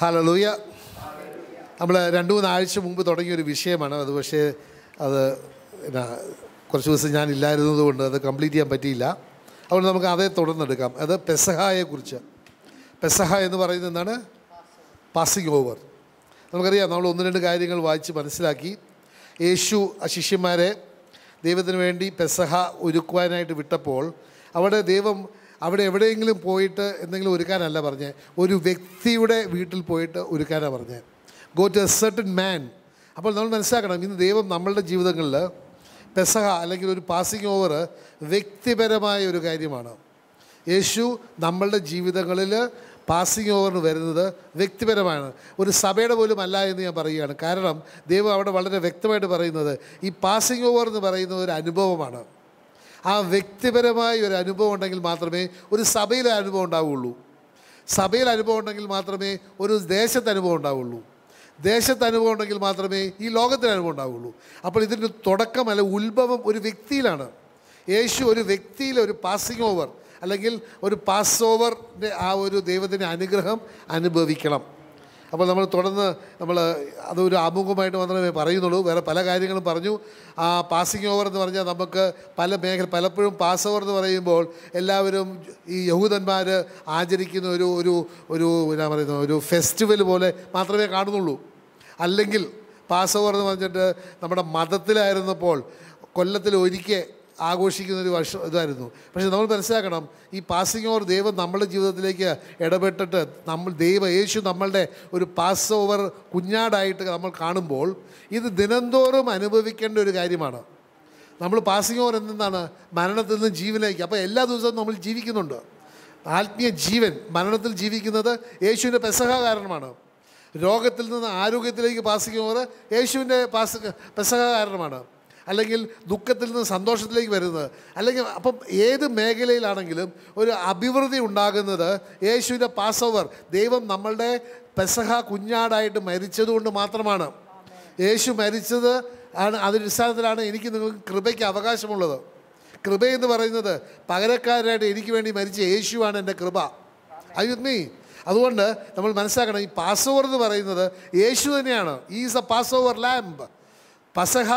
ഹലലൂയ നമ്മൾ രണ്ട് മൂന്നാഴ്ച മുമ്പ് തുടങ്ങിയ ഒരു വിഷയമാണ് അത് പക്ഷേ അത് എന്നാ കുറച്ച് ദിവസം ഞാൻ ഇല്ലായിരുന്നതുകൊണ്ട് അത് കംപ്ലീറ്റ് ചെയ്യാൻ പറ്റിയില്ല അതുകൊണ്ട് നമുക്ക് അതേ തുടർന്നെടുക്കാം അത് പെസഹായെക്കുറിച്ച് പെസഹ എന്ന് പറയുന്നത് എന്താണ് പാസിംഗ് ഓവർ നമുക്കറിയാം നമ്മൾ ഒന്ന് രണ്ട് കാര്യങ്ങൾ വായിച്ച് മനസ്സിലാക്കി യേശു ശിഷ്യന്മാരെ ദൈവത്തിന് വേണ്ടി പെസഹ ഒരുക്കുവാനായിട്ട് വിട്ടപ്പോൾ അവിടെ ദൈവം അവിടെ എവിടെയെങ്കിലും പോയിട്ട് എന്തെങ്കിലും ഒരുക്കാനല്ല പറഞ്ഞേ ഒരു വ്യക്തിയുടെ വീട്ടിൽ പോയിട്ട് ഒരുക്കാനാണ് പറഞ്ഞേ go to a certain man അപ്പോൾ നമ്മൾ മനസ്സിലാക്കണം ഇന്ന് ദൈവം നമ്മളുടെ ജീവിതങ്ങളിൽ പെസഹ അല്ലെങ്കിൽ ഒരു പാസിംഗ് ഓവർ വ്യക്തിപരമായ ഒരു കാര്യമാണ് യേശു നമ്മളുടെ ജീവിതങ്ങളിൽ പാസിംഗ് ഓവറിന് വരുന്നത് വ്യക്തിപരമാണ് ഒരു സഭയുടെ പോലും അല്ല എന്ന് ഞാൻ പറയുകയാണ് കാരണം ദൈവം അവിടെ വളരെ വ്യക്തമായിട്ട് പറയുന്നത് ഈ പാസിംഗ് ഓവർ എന്ന് പറയുന്നത് ഒരു അനുഭവമാണ് ആ വ്യക്തിപരമായ ഒരു അനുഭവം ഉണ്ടെങ്കിൽ മാത്രമേ ഒരു സഭയിലെ അനുഭവം ഉണ്ടാവുകയുള്ളൂ സഭയിൽ അനുഭവം ഉണ്ടെങ്കിൽ മാത്രമേ ഒരു ദേശത്ത് അനുഭവം ഉണ്ടാവുള്ളൂ ദേശത്ത് അനുഭവം ഉണ്ടെങ്കിൽ മാത്രമേ ഈ ലോകത്തിന് അനുഭവം ഉണ്ടാവുകയുള്ളൂ അപ്പോൾ ഇതിൻ്റെ അല്ല ഉത്ഭവം ഒരു വ്യക്തിയിലാണ് യേശു ഒരു വ്യക്തിയിലെ ഒരു പാസിംഗ് ഓവർ അല്ലെങ്കിൽ ഒരു പാസ് ഓവറിൻ്റെ ആ ഒരു ദൈവത്തിൻ്റെ അനുഗ്രഹം അനുഭവിക്കണം അപ്പോൾ നമ്മൾ തുടർന്ന് നമ്മൾ അതൊരു ആമുഖമായിട്ട് മാത്രമേ പറയുന്നുള്ളൂ വേറെ പല കാര്യങ്ങളും പറഞ്ഞു ആ പാസിംഗ് ഓവർ എന്ന് പറഞ്ഞാൽ നമുക്ക് പല മേഖല പലപ്പോഴും പാസ് ഓവർ എന്ന് പറയുമ്പോൾ എല്ലാവരും ഈ യഹൂദന്മാർ ആചരിക്കുന്ന ഒരു ഒരു ഒരു എന്നാ പറയുന്നത് ഒരു ഫെസ്റ്റിവൽ പോലെ മാത്രമേ കാണുന്നുള്ളൂ അല്ലെങ്കിൽ പാസ് ഓവർ എന്ന് പറഞ്ഞിട്ട് നമ്മുടെ മതത്തിലായിരുന്നപ്പോൾ കൊല്ലത്തിൽ ഒരിക്കൽ ആഘോഷിക്കുന്ന ഒരു വർഷം ഇതായിരുന്നു പക്ഷേ നമ്മൾ മനസ്സിലാക്കണം ഈ പാസിംഗ് ഓവർ ദൈവം നമ്മുടെ ജീവിതത്തിലേക്ക് ഇടപെട്ടിട്ട് നമ്മൾ ദൈവ യേശു നമ്മളുടെ ഒരു പാസ് ഓവർ കുഞ്ഞാടായിട്ട് നമ്മൾ കാണുമ്പോൾ ഇത് ദിനംതോറും അനുഭവിക്കേണ്ട ഒരു കാര്യമാണ് നമ്മൾ പാസിംഗ് ഓവർ എന്താണ് മരണത്തിൽ നിന്ന് ജീവനിലേക്ക് അപ്പോൾ എല്ലാ ദിവസവും നമ്മൾ ജീവിക്കുന്നുണ്ട് ആത്മീയ ജീവൻ മരണത്തിൽ ജീവിക്കുന്നത് യേശുവിൻ്റെ പെസഹ കാരണമാണ് രോഗത്തിൽ നിന്ന് ആരോഗ്യത്തിലേക്ക് പാസിംഗ് ഓവർ യേശുവിൻ്റെ പാസ് പെസഹ കാരണമാണ് അല്ലെങ്കിൽ ദുഃഖത്തിൽ നിന്ന് സന്തോഷത്തിലേക്ക് വരുന്നത് അല്ലെങ്കിൽ അപ്പം ഏത് മേഖലയിലാണെങ്കിലും ഒരു അഭിവൃദ്ധി ഉണ്ടാകുന്നത് യേശുവിൻ്റെ പാസ് ഓവർ ദൈവം നമ്മളുടെ പെസഹ കുഞ്ഞാടായിട്ട് മരിച്ചതുകൊണ്ട് മാത്രമാണ് യേശു മരിച്ചത് ആണ് അതിനടിസ്ഥാനത്തിലാണ് എനിക്ക് നിങ്ങൾക്ക് കൃപയ്ക്ക് അവകാശമുള്ളത് എന്ന് പറയുന്നത് പകരക്കാരനായിട്ട് എനിക്ക് വേണ്ടി മരിച്ച യേശുവാണ് എൻ്റെ കൃപ ഐ മീ അതുകൊണ്ട് നമ്മൾ മനസ്സിലാക്കണം ഈ പാസ് ഓവർ എന്ന് പറയുന്നത് യേശു തന്നെയാണ് is a passover lamb Pesaha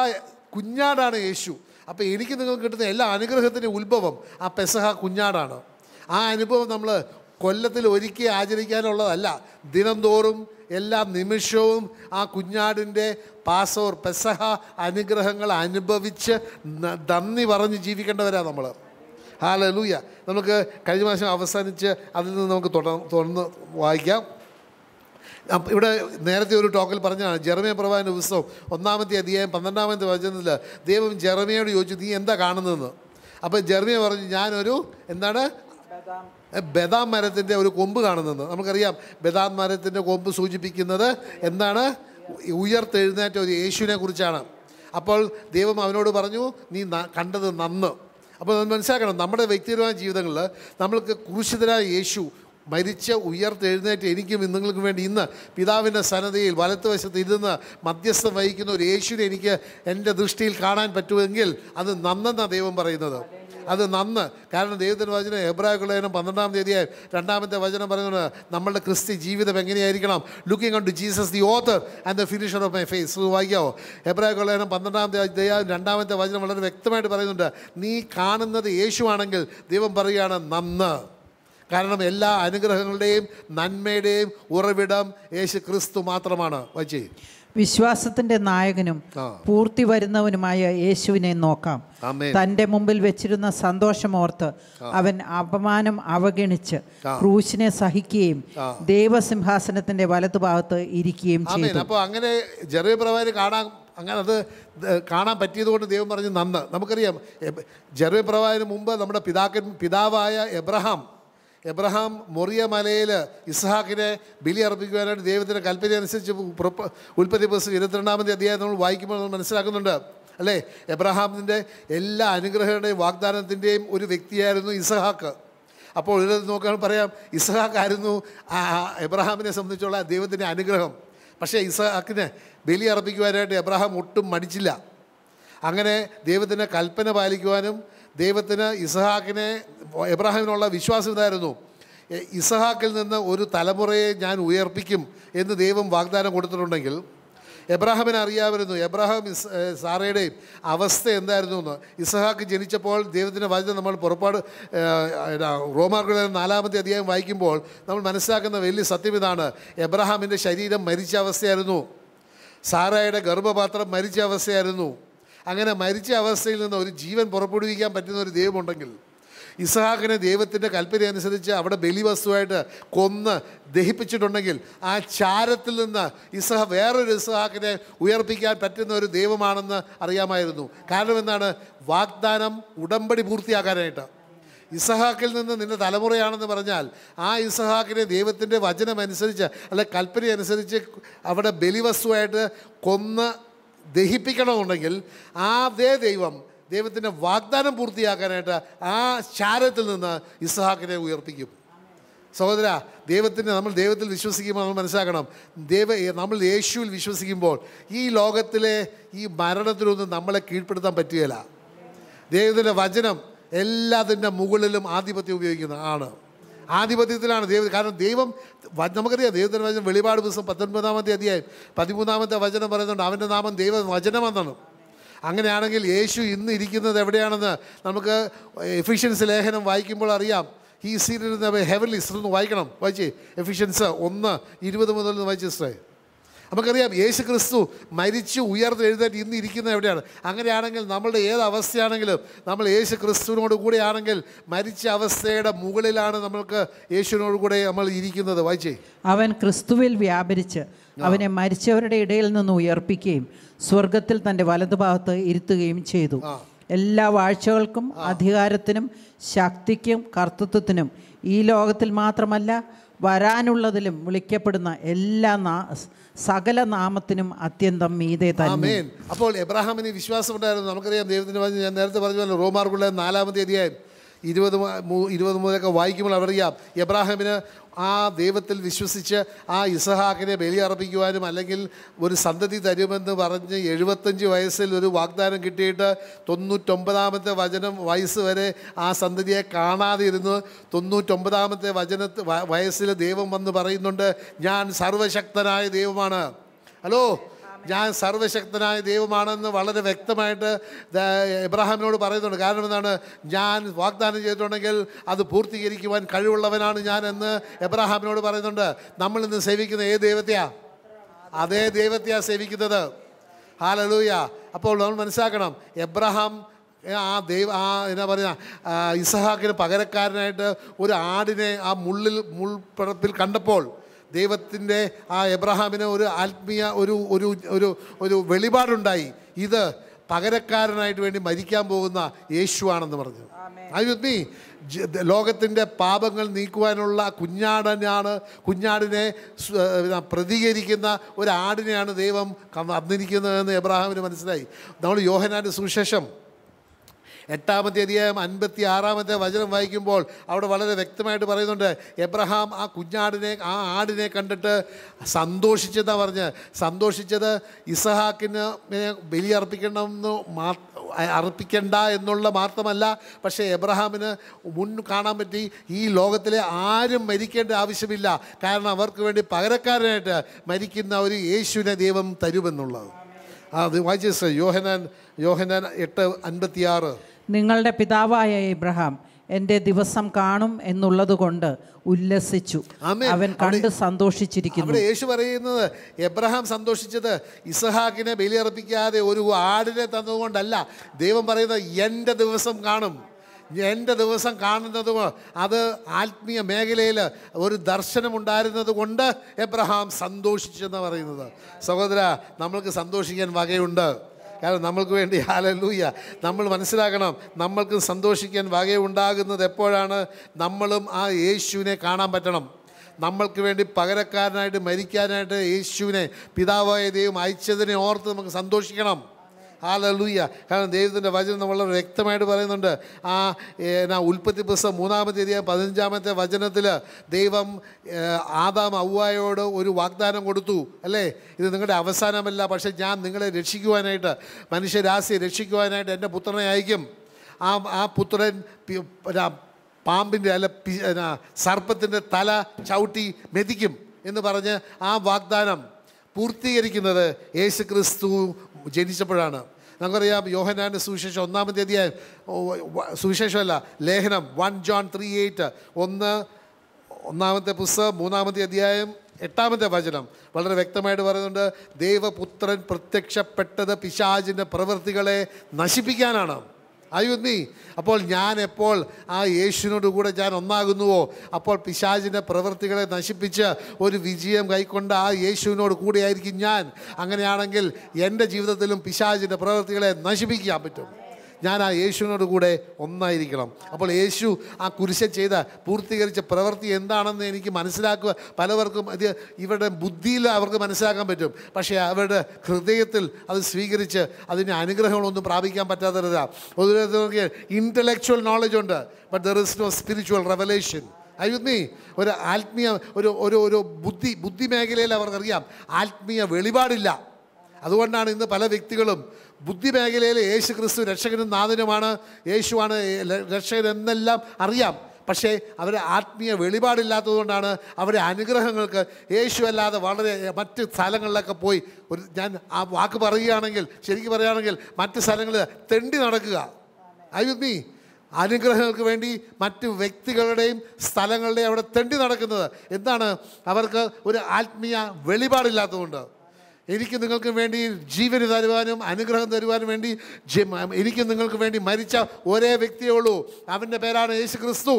കുഞ്ഞാടാണ് യേശു അപ്പോൾ എനിക്ക് നിങ്ങൾ കിട്ടുന്ന എല്ലാ അനുഗ്രഹത്തിൻ്റെ ഉത്ഭവം ആ പെസഹ കുഞ്ഞാടാണ് ആ അനുഭവം നമ്മൾ കൊല്ലത്തിൽ ഒരുക്കി ആചരിക്കാനുള്ളതല്ല ദിനംതോറും എല്ലാ നിമിഷവും ആ കുഞ്ഞാടിൻ്റെ പാസോർ പെസഹ അനുഗ്രഹങ്ങൾ അനുഭവിച്ച് നന്ദി പറഞ്ഞ് ജീവിക്കേണ്ടവരാണ് നമ്മൾ ഹാലലൂയ നമുക്ക് കഴിഞ്ഞ മാസം അവസാനിച്ച് അതിൽ നിന്ന് നമുക്ക് തുടർന്ന് വായിക്കാം ഇവിടെ നേരത്തെ ഒരു ടോക്കിൽ പറഞ്ഞതാണ് ജെറമിയ പ്രവാചൻ്റെ പുസ്തകം ഒന്നാമത്തെ അധ്യായം പന്ത്രണ്ടാമത്തെ വചനത്തിൽ ദൈവം ജെറമിയോട് ചോദിച്ചു നീ എന്താ കാണുന്നതെന്ന് അപ്പോൾ ജെറമിയ പറഞ്ഞു ഞാനൊരു എന്താണ് ബദാം മരത്തിൻ്റെ ഒരു കൊമ്പ് കാണുന്നത് നമുക്കറിയാം ബദാം മരത്തിൻ്റെ കൊമ്പ് സൂചിപ്പിക്കുന്നത് എന്താണ് ഉയർത്തെഴുന്നേറ്റ ഒരു യേശുവിനെ കുറിച്ചാണ് അപ്പോൾ ദൈവം അവനോട് പറഞ്ഞു നീ കണ്ടത് നന്ന് അപ്പോൾ മനസ്സിലാക്കണം നമ്മുടെ വ്യക്തിപരമായ ജീവിതങ്ങളിൽ നമ്മൾക്ക് കുരിശിതരായ യേശു മരിച്ച് ഉയർത്തെഴുന്നേറ്റ് എനിക്കും നിങ്ങൾക്കും വേണ്ടി ഇന്ന് പിതാവിൻ്റെ സന്നദ്ധയിൽ വലത്തുവശത്ത് ഇരുന്ന് മധ്യസ്ഥം വഹിക്കുന്ന ഒരു യേശുവിനെ എനിക്ക് എൻ്റെ ദൃഷ്ടിയിൽ കാണാൻ പറ്റുമെങ്കിൽ അത് നന്നെന്നാണ് ദൈവം പറയുന്നത് അത് നന്ന് കാരണം ദൈവത്തിൻ്റെ വചനം എബ്രാഹിക്കുള്ളതിനും പന്ത്രണ്ടാം തീയതിയായി രണ്ടാമത്തെ വചനം പറയുന്നത് നമ്മളുടെ ക്രിസ്ത്യ ജീവിതം എങ്ങനെയായിരിക്കണം looking unto Jesus the author and the finisher of my faith വായിക്കാവോ എബ്രാഹിക്കുള്ളതിനും പന്ത്രണ്ടാം തീയതി രണ്ടാമത്തെ വചനം വളരെ വ്യക്തമായിട്ട് പറയുന്നുണ്ട് നീ കാണുന്നത് യേശുവാണെങ്കിൽ ദൈവം പറയുകയാണ് നന്ന് കാരണം എല്ലാ അനുഗ്രഹങ്ങളുടെയും നന്മയുടെയും ഉറവിടം യേശു ക്രിസ്തു മാത്രമാണ് വച്ചി വിശ്വാസത്തിന്റെ നായകനും പൂർത്തി വരുന്നവനുമായ യേശുവിനെ നോക്കാം തന്റെ മുമ്പിൽ വെച്ചിരുന്ന സന്തോഷമോർത്ത് അവൻ അപമാനം അവഗണിച്ച് ക്രൂശിനെ സഹിക്കുകയും ദേവസിംഹാസനത്തിന്റെ വലതുഭാഗത്ത് ഇരിക്കുകയും ചെയ്തു അപ്പോൾ അങ്ങനെ ചെറിയ പ്രവാചകൻ കാണാൻ അങ്ങനെ അത് കാണാൻ പറ്റിയതുകൊണ്ട് ദൈവം പറഞ്ഞു നന്ന് നമുക്കറിയാം ജെറിയ പ്രവാഹിന് മുമ്പ് നമ്മുടെ പിതാക്കൻ പിതാവായ എബ്രഹാം എബ്രഹാം മൊറിയ മലയിൽ ബലി അർപ്പിക്കുവാനായിട്ട് ദൈവത്തിൻ്റെ കൽപ്പന അനുസരിച്ച് ഉൽപ്പത്തി പുസ്തകം ഇരുപത്തിരണ്ടാമത്തെ അധ്യായം നമ്മൾ വായിക്കുമ്പോൾ നമ്മൾ മനസ്സിലാക്കുന്നുണ്ട് അല്ലേ എബ്രഹാമിൻ്റെ എല്ലാ അനുഗ്രഹങ്ങളുടെയും വാഗ്ദാനത്തിൻ്റെയും ഒരു വ്യക്തിയായിരുന്നു ഇസഹാക്ക് അപ്പോൾ ഇത് നോക്കുകയാണെങ്കിൽ പറയാം ഇസഹാക്കായിരുന്നു ആ എബ്രഹാമിനെ സംബന്ധിച്ചുള്ള ദൈവത്തിൻ്റെ അനുഗ്രഹം പക്ഷേ ഇസഹാക്കിന് ബലി അർപ്പിക്കുവാനായിട്ട് എബ്രഹാം ഒട്ടും മടിച്ചില്ല അങ്ങനെ ദൈവത്തിൻ്റെ കൽപ്പന പാലിക്കുവാനും ദൈവത്തിന് ഇസഹാക്കിനെ എബ്രാഹിമിനുള്ള വിശ്വാസം ഇതായിരുന്നു ഇസഹാക്കിൽ നിന്ന് ഒരു തലമുറയെ ഞാൻ ഉയർപ്പിക്കും എന്ന് ദൈവം വാഗ്ദാനം കൊടുത്തിട്ടുണ്ടെങ്കിൽ എബ്രാഹിമിനെ അറിയാമായിരുന്നു എബ്രാഹിം സാറയുടെ അവസ്ഥ എന്തായിരുന്നു എന്ന് ഇസഹാക്ക് ജനിച്ചപ്പോൾ ദൈവത്തിൻ്റെ വചനം നമ്മൾ പുറപ്പാട് റോമാർക്കുള്ള നാലാമത്തെ അധ്യായം വായിക്കുമ്പോൾ നമ്മൾ മനസ്സിലാക്കുന്ന വലിയ സത്യം ഇതാണ് എബ്രഹാമിൻ്റെ ശരീരം മരിച്ച അവസ്ഥയായിരുന്നു സാറായുടെ ഗർഭപാത്രം മരിച്ച അവസ്ഥയായിരുന്നു അങ്ങനെ മരിച്ച അവസ്ഥയിൽ നിന്ന് ഒരു ജീവൻ പുറപ്പെടുവിക്കാൻ പറ്റുന്ന ഒരു ദൈവമുണ്ടെങ്കിൽ ഇസഹാക്കിനെ ദൈവത്തിൻ്റെ കൽപ്പന അനുസരിച്ച് അവിടെ ബലിവസ്തുവായിട്ട് കൊന്ന് ദഹിപ്പിച്ചിട്ടുണ്ടെങ്കിൽ ആ ചാരത്തിൽ നിന്ന് ഇസഹ വേറൊരു ഇസഹാക്കിനെ ഉയർപ്പിക്കാൻ പറ്റുന്ന ഒരു ദൈവമാണെന്ന് അറിയാമായിരുന്നു കാരണം എന്താണ് വാഗ്ദാനം ഉടമ്പടി പൂർത്തിയാക്കാനായിട്ട് ഇസഹാക്കിൽ നിന്ന് നിന്റെ തലമുറയാണെന്ന് പറഞ്ഞാൽ ആ ഇസഹാക്കിനെ ദൈവത്തിൻ്റെ വചനമനുസരിച്ച് അല്ലെ കൽപ്പന അനുസരിച്ച് അവിടെ ബലിവസ്തുവായിട്ട് കൊന്ന് ദഹിപ്പിക്കണമെന്നുണ്ടെങ്കിൽ ആ അതേ ദൈവം ദൈവത്തിൻ്റെ വാഗ്ദാനം പൂർത്തിയാക്കാനായിട്ട് ആ ശാരത്തിൽ നിന്ന് ഇസ്ഹാക്കിനെ ഉയർപ്പിക്കും സഹോദര ദൈവത്തിന് നമ്മൾ ദൈവത്തിൽ വിശ്വസിക്കുമ്പോൾ നമ്മൾ മനസ്സിലാക്കണം ദൈവ നമ്മൾ യേശുവിൽ വിശ്വസിക്കുമ്പോൾ ഈ ലോകത്തിലെ ഈ മരണത്തിലൊന്നും നമ്മളെ കീഴ്പ്പെടുത്താൻ പറ്റുകയില്ല ദൈവത്തിൻ്റെ വചനം എല്ലാത്തിൻ്റെ മുകളിലും ആധിപത്യം ഉപയോഗിക്കുന്ന ആണ് ആധിപത്യത്തിലാണ് ദൈവം കാരണം ദൈവം നമുക്കറിയാം ദൈവത്തിൻ്റെ വചനം വെളിപാട് പുസ്തകം പത്തൊൻപതാമത്തെ അധ്യായം പതിമൂന്നാമത്തെ വചനം പറയുന്നുണ്ട് അവൻ്റെ നാമം ദൈവ വചനമെന്നാണ് അങ്ങനെയാണെങ്കിൽ യേശു ഇന്ന് ഇരിക്കുന്നത് എവിടെയാണെന്ന് നമുക്ക് എഫിഷ്യൻസ് ലേഖനം വായിക്കുമ്പോൾ അറിയാം ഹീ സീരിയൽ ഹെവൻലി സിസ്റ്റർ വായിക്കണം വായിച്ചേ എഫിഷ്യൻസ് ഒന്ന് ഇരുപത് മുതൽ വായിച്ചേ നമുക്കറിയാം യേശു ക്രിസ്തു മരിച്ചു ഉയർന്ന് ഇന്ന് ഇരിക്കുന്ന എവിടെയാണ് അങ്ങനെയാണെങ്കിൽ നമ്മളുടെ ഏത് അവസ്ഥയാണെങ്കിലും നമ്മൾ യേശു ക്രിസ്തുവിനോട് കൂടെയാണെങ്കിൽ മരിച്ച അവസ്ഥയുടെ മുകളിലാണ് നമ്മൾക്ക് യേശുവിനോട് കൂടെ നമ്മൾ ഇരിക്കുന്നത് വായിച്ചേ അവൻ ക്രിസ്തുവിൽ വ്യാപരിച്ച് അവനെ മരിച്ചവരുടെ ഇടയിൽ നിന്ന് ഉയർപ്പിക്കുകയും സ്വർഗത്തിൽ തൻ്റെ വലതുഭാഗത്ത് ഇരുത്തുകയും ചെയ്തു എല്ലാ വാഴ്ചകൾക്കും അധികാരത്തിനും ശക്തിക്കും കർത്തൃത്വത്തിനും ഈ ലോകത്തിൽ മാത്രമല്ല വരാനുള്ളതിലും വിളിക്കപ്പെടുന്ന എല്ലാ സകല നാമത്തിനും അത്യന്തം മീതെ തന്നെ അപ്പോൾ വിശ്വാസം വിശ്വാസമുണ്ടായിരുന്നു നമുക്കറിയാം ദൈവത്തിന് പറഞ്ഞു ഞാൻ നേരത്തെ പറഞ്ഞല്ലോ റോമാർക്കുള്ള നാലാമത്തെ അധ്യായം ഇരുപത് ഇരുപത് മുതലൊക്കെ വായിക്കുമ്പോൾ അവറിയാം എബ്രാഹാമിന് ആ ദൈവത്തിൽ വിശ്വസിച്ച് ആ ഇസഹാക്കിനെ ബലിയർപ്പിക്കുവാനും അല്ലെങ്കിൽ ഒരു സന്തതി തരുമെന്ന് പറഞ്ഞ് എഴുപത്തഞ്ച് വയസ്സിൽ ഒരു വാഗ്ദാനം കിട്ടിയിട്ട് തൊണ്ണൂറ്റൊമ്പതാമത്തെ വചനം വയസ്സ് വരെ ആ സന്തതിയെ കാണാതെ ഇരുന്ന് തൊണ്ണൂറ്റൊമ്പതാമത്തെ വചന വയസ്സിൽ ദൈവം വന്ന് പറയുന്നുണ്ട് ഞാൻ സർവശക്തനായ ദൈവമാണ് ഹലോ ഞാൻ സർവശക്തനായ ദൈവമാണെന്ന് വളരെ വ്യക്തമായിട്ട് എബ്രാഹാമിനോട് പറയുന്നുണ്ട് കാരണം എന്താണ് ഞാൻ വാഗ്ദാനം ചെയ്തിട്ടുണ്ടെങ്കിൽ അത് പൂർത്തീകരിക്കുവാൻ കഴിവുള്ളവനാണ് ഞാൻ എന്ന് എബ്രാഹാമിനോട് പറയുന്നുണ്ട് നമ്മൾ ഇന്ന് സേവിക്കുന്ന ഏ ദൈവത്തെയാ അതേ ദൈവത്തെയാ സേവിക്കുന്നത് ഹാലലൂയ അപ്പോൾ നമ്മൾ മനസ്സിലാക്കണം എബ്രഹാം ആ ദൈവ ആ എന്നാ പറയുക ഇസഹാക്കിന് പകരക്കാരനായിട്ട് ഒരു ആടിനെ ആ മുള്ളിൽ മുൾപ്പടപ്പിൽ കണ്ടപ്പോൾ ദൈവത്തിൻ്റെ ആ എബ്രഹാമിന് ഒരു ആത്മീയ ഒരു ഒരു ഒരു ഒരു വെളിപാടുണ്ടായി ഇത് പകരക്കാരനായിട്ട് വേണ്ടി മരിക്കാൻ പോകുന്ന യേശുവാണെന്ന് പറഞ്ഞു മീ ലോകത്തിൻ്റെ പാപങ്ങൾ നീക്കുവാനുള്ള കുഞ്ഞാടനാണ് കുഞ്ഞാടിനെ പ്രതികരിക്കുന്ന ഒരാടിനെയാണ് ദൈവം അന്നിരിക്കുന്നതെന്ന് എബ്രഹാമിന് മനസ്സിലായി നമ്മൾ യോഹനാൻ്റെ സുവിശേഷം എട്ടാമത്തെ അധ്യായം അൻപത്തി ആറാമത്തെ വചനം വായിക്കുമ്പോൾ അവിടെ വളരെ വ്യക്തമായിട്ട് പറയുന്നുണ്ട് എബ്രഹാം ആ കുഞ്ഞാടിനെ ആ ആടിനെ കണ്ടിട്ട് സന്തോഷിച്ചതാണ് പറഞ്ഞ് സന്തോഷിച്ചത് ഇസഹാക്കിന് ബലിയർപ്പിക്കണമെന്ന് മാ അർപ്പിക്കണ്ട എന്നുള്ള മാത്രമല്ല പക്ഷേ എബ്രഹാമിന് മുൻ കാണാൻ പറ്റി ഈ ലോകത്തിലെ ആരും മരിക്കേണ്ട ആവശ്യമില്ല കാരണം അവർക്ക് വേണ്ടി പകരക്കാരനായിട്ട് മരിക്കുന്ന ഒരു യേശുവിനെ ദൈവം തരുമെന്നുള്ളത് ആ അത് വായിച്ചു യോഹനാൻ യോഹനാൻ എട്ട് അൻപത്തിയാറ് നിങ്ങളുടെ പിതാവായ ഇബ്രഹാം എൻ്റെ ദിവസം കാണും എന്നുള്ളത് കൊണ്ട് ഉല്ലസിച്ചു അവൻ കണ്ട് സന്തോഷിച്ചിരിക്കുന്നു അവിടെ യേശു പറയുന്നത് എബ്രഹാം സന്തോഷിച്ചത് ഇസഹാക്കിനെ ബലിയർപ്പിക്കാതെ ഒരു ആടിനെ തന്നതുകൊണ്ടല്ല ദൈവം പറയുന്നത് എൻ്റെ ദിവസം കാണും എൻ്റെ ദിവസം കാണുന്നത് അത് ആത്മീയ മേഖലയിൽ ഒരു ദർശനമുണ്ടായിരുന്നത് കൊണ്ട് എബ്രഹാം സന്തോഷിച്ചെന്ന് പറയുന്നത് സഹോദര നമ്മൾക്ക് സന്തോഷിക്കാൻ വകയുണ്ട് കാരണം നമ്മൾക്ക് വേണ്ടി ഹാലല്ലൂയ നമ്മൾ മനസ്സിലാക്കണം നമ്മൾക്ക് സന്തോഷിക്കാൻ വകയുണ്ടാകുന്നത് എപ്പോഴാണ് നമ്മളും ആ യേശുവിനെ കാണാൻ പറ്റണം നമ്മൾക്ക് വേണ്ടി പകരക്കാരനായിട്ട് മരിക്കാനായിട്ട് യേശുവിനെ പിതാവായ ദൈവം അയച്ചതിനെ ഓർത്ത് നമുക്ക് സന്തോഷിക്കണം ഹാലലൂയ കാരണം ദൈവത്തിൻ്റെ വചനം നമ്മൾ വ്യക്തമായിട്ട് പറയുന്നുണ്ട് ആ എന്നാ ഉൽപ്പത്തി പുസ്തകം മൂന്നാമത്തെ തീയതി പതിനഞ്ചാമത്തെ വചനത്തിൽ ദൈവം ആദാം ഔവായോട് ഒരു വാഗ്ദാനം കൊടുത്തു അല്ലേ ഇത് നിങ്ങളുടെ അവസാനമല്ല പക്ഷേ ഞാൻ നിങ്ങളെ രക്ഷിക്കുവാനായിട്ട് മനുഷ്യരാശിയെ രക്ഷിക്കുവാനായിട്ട് എൻ്റെ പുത്രനെ അയക്കും ആ ആ പുത്രൻ പാമ്പിൻ്റെ അല്ല സർപ്പത്തിൻ്റെ തല ചവിട്ടി മെതിക്കും എന്ന് പറഞ്ഞ് ആ വാഗ്ദാനം പൂർത്തീകരിക്കുന്നത് യേശു ക്രിസ്തു ജനിച്ചപ്പോഴാണ് നമുക്കറിയാം യോഹനാൻ്റെ സുവിശേഷം ഒന്നാമത്തെ അധ്യായം സുവിശേഷമല്ല ലേഖനം വൺ ജോൺ ത്രീ എയ്റ്റ് ഒന്ന് ഒന്നാമത്തെ പുസ്തകം മൂന്നാമത്തെ അധ്യായം എട്ടാമത്തെ വചനം വളരെ വ്യക്തമായിട്ട് പറയുന്നുണ്ട് ദൈവപുത്രൻ പ്രത്യക്ഷപ്പെട്ടത് പിശാചിൻ്റെ പ്രവൃത്തികളെ നശിപ്പിക്കാനാണ് ആർ യു അപ്പോൾ ഞാൻ എപ്പോൾ ആ യേശുവിനോട് കൂടെ ഞാൻ ഒന്നാകുന്നുവോ അപ്പോൾ പിശാചിൻ്റെ പ്രവൃത്തികളെ നശിപ്പിച്ച് ഒരു വിജയം കൈക്കൊണ്ട ആ യേശുവിനോട് കൂടെയായിരിക്കും ഞാൻ അങ്ങനെയാണെങ്കിൽ എൻ്റെ ജീവിതത്തിലും പിശാചിൻ്റെ പ്രവൃത്തികളെ നശിപ്പിക്കാൻ പറ്റും ഞാൻ ആ യേശുവിനോട് കൂടെ ഒന്നായിരിക്കണം അപ്പോൾ യേശു ആ കുരിശ ചെയ്ത പൂർത്തീകരിച്ച പ്രവൃത്തി എന്താണെന്ന് എനിക്ക് മനസ്സിലാക്കുക പലവർക്കും അത് ഇവരുടെ ബുദ്ധിയിൽ അവർക്ക് മനസ്സിലാക്കാൻ പറ്റും പക്ഷേ അവരുടെ ഹൃദയത്തിൽ അത് സ്വീകരിച്ച് അതിന് അനുഗ്രഹങ്ങളൊന്നും പ്രാപിക്കാൻ പറ്റാത്തവരാ പൊതുവെ ഇൻ്റലക്ച്വൽ നോളജ് ഉണ്ട് but there is no spiritual revelation അയ്യുന്നീ മീ ഒരു ആത്മീയ ഒരു ഒരു ബുദ്ധി ബുദ്ധി മേഖലയിൽ അവർക്കറിയാം ആത്മീയ വെളിപാടില്ല അതുകൊണ്ടാണ് ഇന്ന് പല വ്യക്തികളും ബുദ്ധി മേഖലയിൽ യേശു ക്രിസ്തു രക്ഷകനും നാഥനുമാണ് യേശുവാണ് രക്ഷകനെന്നെല്ലാം അറിയാം പക്ഷേ അവരെ ആത്മീയ വെളിപാടില്ലാത്തതുകൊണ്ടാണ് അവരെ അനുഗ്രഹങ്ങൾക്ക് യേശു അല്ലാതെ വളരെ മറ്റ് സ്ഥലങ്ങളിലൊക്കെ പോയി ഒരു ഞാൻ ആ വാക്ക് പറയുകയാണെങ്കിൽ ശരിക്കും പറയുകയാണെങ്കിൽ മറ്റ് സ്ഥലങ്ങളിൽ തെണ്ടി നടക്കുക ഐ വിത്ത് അനുഗ്രഹങ്ങൾക്ക് വേണ്ടി മറ്റ് വ്യക്തികളുടെയും സ്ഥലങ്ങളുടെയും അവിടെ തെണ്ടി നടക്കുന്നത് എന്താണ് അവർക്ക് ഒരു ആത്മീയ വെളിപാടില്ലാത്തതുകൊണ്ട് എനിക്ക് നിങ്ങൾക്ക് വേണ്ടി ജീവന് തരുവാനും അനുഗ്രഹം തരുവാനും വേണ്ടി എനിക്ക് നിങ്ങൾക്ക് വേണ്ടി മരിച്ച ഒരേ വ്യക്തിയേ ഉള്ളൂ അവൻ്റെ പേരാണ് യേശു ക്രിസ്തു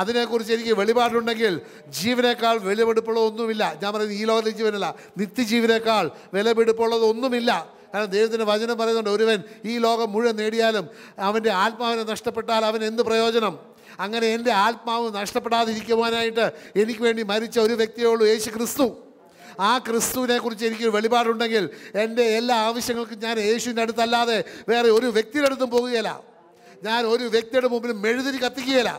അതിനെക്കുറിച്ച് എനിക്ക് വെളിപാടുണ്ടെങ്കിൽ ജീവനേക്കാൾ വിലപിടിപ്പുള്ള ഒന്നുമില്ല ഞാൻ പറയുന്നത് ഈ ലോകത്തെ ജീവനല്ല നിത്യജീവനേക്കാൾ വിലപിടിപ്പുള്ളത് ഒന്നുമില്ല കാരണം ദൈവത്തിൻ്റെ വചനം പറയുന്നുണ്ട് ഒരുവൻ ഈ ലോകം മുഴുവൻ നേടിയാലും അവൻ്റെ ആത്മാവിനെ നഷ്ടപ്പെട്ടാൽ അവൻ എന്ത് പ്രയോജനം അങ്ങനെ എൻ്റെ ആത്മാവ് നഷ്ടപ്പെടാതിരിക്കുവാനായിട്ട് എനിക്ക് വേണ്ടി മരിച്ച ഒരു വ്യക്തിയേ ഉള്ളൂ യേശു ക്രിസ്തു ആ ക്രിസ്തുവിനെ കുറിച്ച് എനിക്ക് വെളിപാടുണ്ടെങ്കിൽ എൻ്റെ എല്ലാ ആവശ്യങ്ങൾക്കും ഞാൻ യേശുവിൻ്റെ അടുത്തല്ലാതെ വേറെ ഒരു വ്യക്തിയുടെ അടുത്തും പോകുകയില്ല ഞാൻ ഒരു വ്യക്തിയുടെ മുമ്പിൽ മെഴുതിരി കത്തിക്കുകയില്ല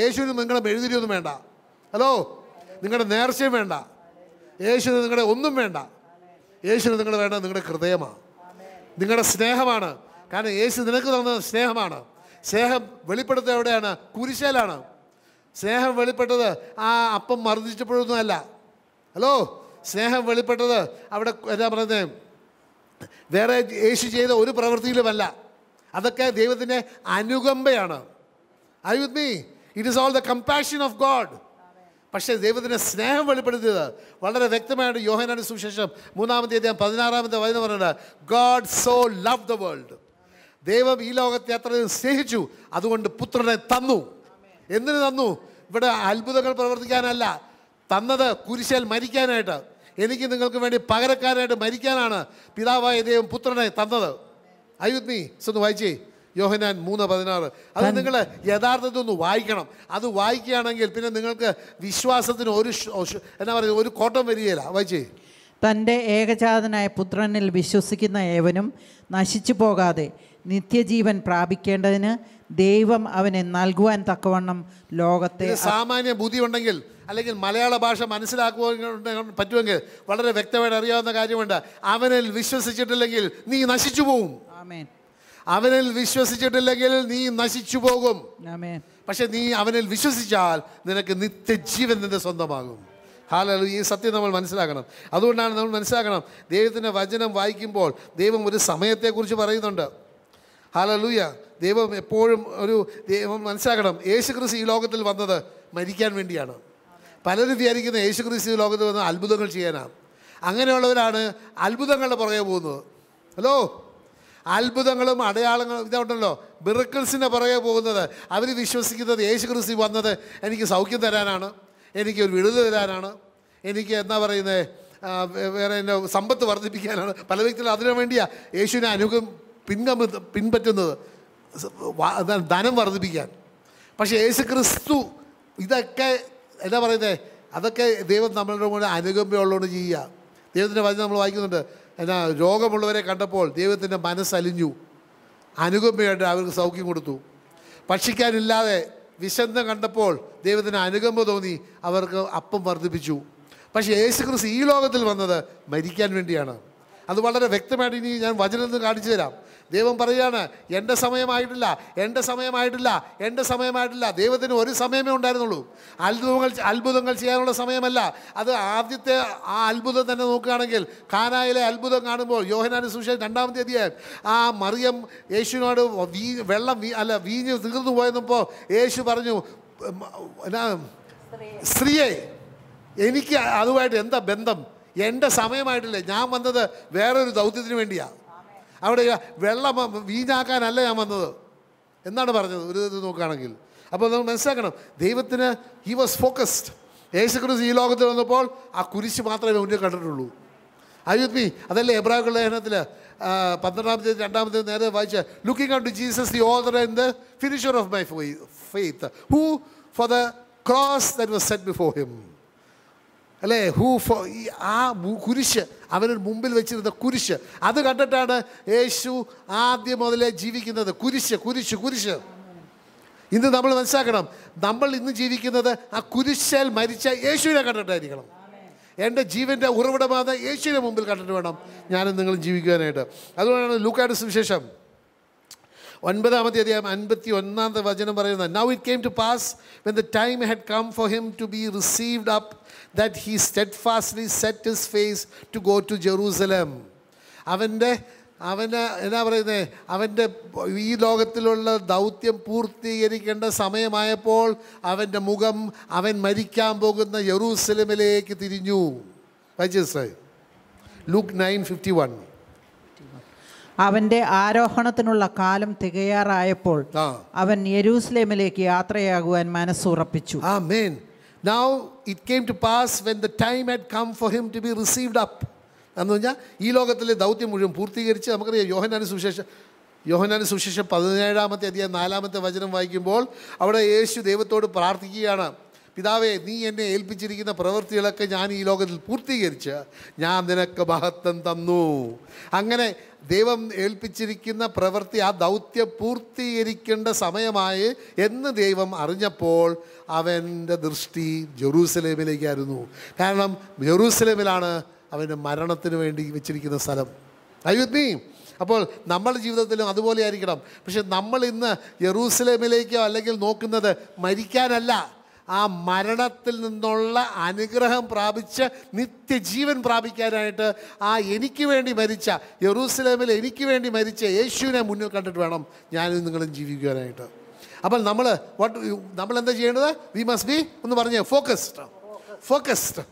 യേശുവിന് നിങ്ങളുടെ മെഴുതിരിയൊന്നും വേണ്ട ഹലോ നിങ്ങളുടെ നേർച്ചയും വേണ്ട യേശുവിന് നിങ്ങളുടെ ഒന്നും വേണ്ട യേശുവിന് നിങ്ങൾ വേണ്ട നിങ്ങളുടെ ഹൃദയമാണ് നിങ്ങളുടെ സ്നേഹമാണ് കാരണം യേശു നിനക്ക് തന്ന സ്നേഹമാണ് സ്നേഹം വെളിപ്പെടുത്തത് എവിടെയാണ് കുരിശേലാണ് സ്നേഹം വെളിപ്പെട്ടത് ആ അപ്പം അല്ല ഹലോ സ്നേഹം വെളിപ്പെട്ടത് അവിടെ എന്താ പറയുന്നത് വേറെ യേശു ചെയ്ത ഒരു പ്രവൃത്തിയിലുമല്ല അതൊക്കെ ദൈവത്തിൻ്റെ അനുകമ്പയാണ് I with me it is all the compassion of God പക്ഷേ ദൈവത്തിൻ്റെ സ്നേഹം വെളിപ്പെടുത്തിയത് വളരെ വ്യക്തമായിട്ട് യോഹനാണ് സുശേഷം മൂന്നാമത്തെ അദ്ദേഹം പതിനാറാമത്തെ വചനം പറയുന്നത് God so love the world ദൈവം ഈ ലോകത്തെ അത്രയും സ്നേഹിച്ചു അതുകൊണ്ട് പുത്രനെ തന്നു എന്തിനു തന്നു ഇവിടെ അത്ഭുതങ്ങൾ പ്രവർത്തിക്കാനല്ല തന്നത് കുരിശാൽ മരിക്കാനായിട്ട് എനിക്ക് നിങ്ങൾക്ക് വേണ്ടി പകരക്കാരനായിട്ട് മരിക്കാനാണ് പിതാവായ ദൈവം പുത്രനെ തന്നത് അയുദ്മി ഒന്ന് വായിച്ചേ യോഹനാൻ മൂന്ന് പതിനാറ് അത് നിങ്ങൾ യഥാർത്ഥത്തിൽ ഒന്ന് വായിക്കണം അത് വായിക്കുകയാണെങ്കിൽ പിന്നെ നിങ്ങൾക്ക് വിശ്വാസത്തിന് ഒരു എന്നാ പറയുക ഒരു കോട്ടം വരികയില്ല വായിച്ചേ തൻ്റെ ഏകജാതനായ പുത്രനിൽ വിശ്വസിക്കുന്ന ഏവനും നശിച്ചു പോകാതെ നിത്യജീവൻ പ്രാപിക്കേണ്ടതിന് ദൈവം അവനെ നൽകുവാൻ തക്കവണ്ണം ലോകത്തെ സാമാന്യ ബുദ്ധി ഉണ്ടെങ്കിൽ അല്ലെങ്കിൽ മലയാള ഭാഷ മനസ്സിലാക്കുക പറ്റുമെങ്കിൽ വളരെ വ്യക്തമായിട്ട് അറിയാവുന്ന കാര്യമുണ്ട് അവനിൽ വിശ്വസിച്ചിട്ടില്ലെങ്കിൽ നീ നശിച്ചു പോവും അവനിൽ വിശ്വസിച്ചിട്ടില്ലെങ്കിൽ നീ നശിച്ചു പോകും പക്ഷെ നീ അവനിൽ വിശ്വസിച്ചാൽ നിനക്ക് നിത്യജീവൻ നിന്റെ സ്വന്തമാകും ഹാലു ഈ സത്യം നമ്മൾ മനസ്സിലാക്കണം അതുകൊണ്ടാണ് നമ്മൾ മനസ്സിലാക്കണം ദൈവത്തിൻ്റെ വചനം വായിക്കുമ്പോൾ ദൈവം ഒരു സമയത്തെക്കുറിച്ച് പറയുന്നുണ്ട് ഹാലലൂയ ദൈവം എപ്പോഴും ഒരു ദൈവം മനസ്സിലാക്കണം യേശു ക്രിസ് ഈ ലോകത്തിൽ വന്നത് മരിക്കാൻ വേണ്ടിയാണ് പലരും വിചാരിക്കുന്ന യേശു ക്രിസ്തു ലോകത്ത് വന്ന് അത്ഭുതങ്ങൾ ചെയ്യാനാണ് അങ്ങനെയുള്ളവരാണ് അത്ഭുതങ്ങളുടെ പുറകെ പോകുന്നത് ഹലോ അത്ഭുതങ്ങളും അടയാളങ്ങളും ഇതുണ്ടല്ലോ ബിറക്കിൾസിൻ്റെ പുറകെ പോകുന്നത് അവർ വിശ്വസിക്കുന്നത് യേശു ക്രിസ്തു വന്നത് എനിക്ക് സൗഖ്യം തരാനാണ് എനിക്ക് ഒരു വിടുതൽ തരാനാണ് എനിക്ക് എന്താ പറയുന്നത് വേറെ എൻ്റെ സമ്പത്ത് വർദ്ധിപ്പിക്കാനാണ് പല വ്യക്തികളും അതിനു വേണ്ടിയാണ് യേശുവിനെ അനുഗം പിൻകമ്പ പിൻപറ്റുന്നത് ധനം വർദ്ധിപ്പിക്കാൻ പക്ഷേ യേശു ക്രിസ്തു ഇതൊക്കെ എന്താ പറയുന്നത് അതൊക്കെ ദൈവം നമ്മളുടെ കൂടെ അനുകമ്പയുള്ളതുകൊണ്ട് ചെയ്യുക ദൈവത്തിൻ്റെ വചനം നമ്മൾ വായിക്കുന്നുണ്ട് എന്നാ രോഗമുള്ളവരെ കണ്ടപ്പോൾ ദൈവത്തിൻ്റെ മനസ്സലിഞ്ഞു അനുകമ്പയായിട്ട് അവർക്ക് സൗഖ്യം കൊടുത്തു ഭക്ഷിക്കാനില്ലാതെ വിശന്തം കണ്ടപ്പോൾ ദൈവത്തിന് അനുകമ്പ തോന്നി അവർക്ക് അപ്പം വർദ്ധിപ്പിച്ചു പക്ഷേ യേശുക്രിസ് ഈ ലോകത്തിൽ വന്നത് മരിക്കാൻ വേണ്ടിയാണ് അത് വളരെ വ്യക്തമായിട്ട് ഇനി ഞാൻ വചനത്തിൽ കാണിച്ചു തരാം ദൈവം പറയുകയാണ് എൻ്റെ സമയമായിട്ടില്ല എൻ്റെ സമയമായിട്ടില്ല എൻ്റെ സമയമായിട്ടില്ല ദൈവത്തിന് ഒരു സമയമേ ഉണ്ടായിരുന്നുള്ളൂ അത്ഭുതങ്ങൾ അത്ഭുതങ്ങൾ ചെയ്യാനുള്ള സമയമല്ല അത് ആദ്യത്തെ ആ അത്ഭുതം തന്നെ നോക്കുകയാണെങ്കിൽ കാനായിലെ അത്ഭുതം കാണുമ്പോൾ യോഹനാന് സുശേഷം രണ്ടാമത്തെ അധ്യായം ആ മറിയം യേശുവിനോട് വീ വെള്ളം വീ അല്ല വീഞ്ഞ് തീർന്നു പോയെന്നപ്പോൾ യേശു പറഞ്ഞു സ്ത്രീയെ എനിക്ക് അതുമായിട്ട് എന്താ ബന്ധം എൻ്റെ സമയമായിട്ടില്ല ഞാൻ വന്നത് വേറൊരു ദൗത്യത്തിന് വേണ്ടിയാണ് അവിടെ വെള്ളം വീഞ്ഞാക്കാനല്ല ഞാൻ വന്നത് എന്നാണ് പറഞ്ഞത് ഒരു ഇത് നോക്കുകയാണെങ്കിൽ അപ്പോൾ നമ്മൾ മനസ്സിലാക്കണം ദൈവത്തിന് ഹി വാസ് ഫോക്കസ്ഡ് യേശുക്രിസ് ഈ ലോകത്തിൽ വന്നപ്പോൾ ആ കുരിശ് മാത്രമേ മുന്നേ കണ്ടിട്ടുള്ളൂ അയ്യുത് മീ അതല്ലേ എബ്രാഹിം ലേഖനത്തിൽ പന്ത്രണ്ടാമത്തെ രണ്ടാമത്തെ നേരെ വായിച്ച looking out to Jesus the author in the finisher of my faith who for the cross that was set before him അല്ലേ ഹൂ ഫോ ആ കുരിശ് അവന് മുമ്പിൽ വെച്ചിരുന്ന കുരിശ് അത് കണ്ടിട്ടാണ് യേശു ആദ്യം മുതലേ ജീവിക്കുന്നത് കുരിശ് കുരിശ് കുരിശ് ഇന്ന് നമ്മൾ മനസ്സിലാക്കണം നമ്മൾ ഇന്ന് ജീവിക്കുന്നത് ആ കുരിശാൽ മരിച്ച യേശുവിനെ കണ്ടിട്ടായിരിക്കണം എൻ്റെ ജീവൻ്റെ ഉറവിടമാത യേശുവിനെ മുമ്പിൽ കണ്ടിട്ട് വേണം ഞാനും നിങ്ങളും ജീവിക്കുവാനായിട്ട് അതുകൊണ്ടാണ് ലൂക്കായുടെ സുവിശേഷം ഒൻപതാമത്തെ അധ്യായം അൻപത്തി ഒന്നാമത്തെ വചനം പറയുന്നത് now it came to pass when the time had come for him to be received up that he steadfastly set his face to go to Jerusalem അവൻ്റെ അവന് എന്നാ പറയുന്നത് അവൻ്റെ ഈ ലോകത്തിലുള്ള ദൗത്യം പൂർത്തീകരിക്കേണ്ട സമയമായപ്പോൾ അവൻ്റെ മുഖം അവൻ മരിക്കാൻ പോകുന്ന യറൂസലമിലേക്ക് തിരിഞ്ഞു മനസ്സിലായി ലുക്ക് നയൻ ഫിഫ്റ്റി വൺ അവന്റെ ആരോഹണത്തിനുള്ള കാലം തികയാറായപ്പോൾ അവൻ യരൂസലേമിലേക്ക് യാത്രയാകുവാൻ മനസ്സുറപ്പിച്ചു ആമേൻ നൗ ഇറ്റ് ടു പാസ് എന്ന് ഈ ലോകത്തിലെ ദൗത്യം മുഴുവൻ പൂർത്തീകരിച്ച് നമുക്കറിയാം യോഹനാനു സുവിശേഷം യോഹനാനു സുവിശേഷം പതിനേഴാമത്തെ അധികം നാലാമത്തെ വചനം വായിക്കുമ്പോൾ അവിടെ യേശു ദൈവത്തോട് പ്രാർത്ഥിക്കുകയാണ് പിതാവേ നീ എന്നെ ഏൽപ്പിച്ചിരിക്കുന്ന പ്രവൃത്തികളൊക്കെ ഞാൻ ഈ ലോകത്തിൽ പൂർത്തീകരിച്ച് ഞാൻ നിനക്ക് മഹത്വം തന്നു അങ്ങനെ ദൈവം ഏൽപ്പിച്ചിരിക്കുന്ന പ്രവൃത്തി ആ ദൗത്യം പൂർത്തീകരിക്കേണ്ട സമയമായി എന്ന് ദൈവം അറിഞ്ഞപ്പോൾ അവൻ്റെ ദൃഷ്ടി ജെറൂസലേമിലേക്കായിരുന്നു കാരണം ജെറൂസലേമിലാണ് അവൻ്റെ മരണത്തിന് വേണ്ടി വെച്ചിരിക്കുന്ന സ്ഥലം അയ്യുദ്ധീ അപ്പോൾ നമ്മുടെ ജീവിതത്തിലും അതുപോലെ ആയിരിക്കണം പക്ഷെ നമ്മൾ ഇന്ന് യെറൂസലേമിലേക്കോ അല്ലെങ്കിൽ നോക്കുന്നത് മരിക്കാനല്ല ആ മരണത്തിൽ നിന്നുള്ള അനുഗ്രഹം പ്രാപിച്ച് നിത്യജീവൻ പ്രാപിക്കാനായിട്ട് ആ എനിക്ക് വേണ്ടി മരിച്ച യറൂസലേമിൽ എനിക്ക് വേണ്ടി മരിച്ച യേശുവിനെ മുന്നിൽ കണ്ടിട്ട് വേണം ഞാനും നിങ്ങളും ജീവിക്കുവാനായിട്ട് അപ്പോൾ നമ്മൾ വാട്ട് നമ്മൾ എന്താ ചെയ്യേണ്ടത് വി മസ്റ്റ് ബി ഒന്ന് പറഞ്ഞേ ഫോക്കസ്ഡ് ഫോക്കസ്ഡ്